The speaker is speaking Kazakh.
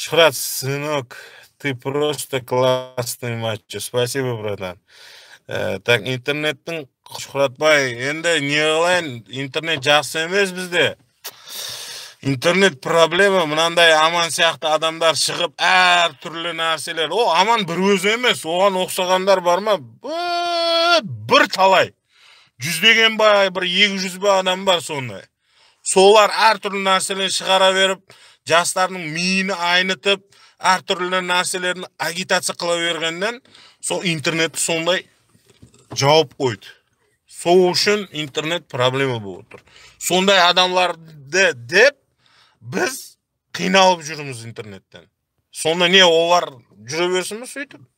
Шрат, сынок, ты просто классный матч. Спасибо, братан. Э, так, интернеттің бай, енді не қылайын, интернет жақсы емес бізде. интернет проблема мынандай аман сияқты адамдар шығып әр түрлі нәрселер о аман бір өзі емес оған оқсағандар бар ма бір талай жүздеген бай, бір егі жүз адам бар сондай солар әр түрлі нәрселер шығара беріп жастардың миын айнытып әртүрлі нәрселерін агитация қыла бергеннен сол интернет сондай жауып қойды сол үшін интернет проблема болып отыр сондай адамдарды деп біз қиналып жүрміз интернеттен сонда не олар жүре берсін ба сөйтіп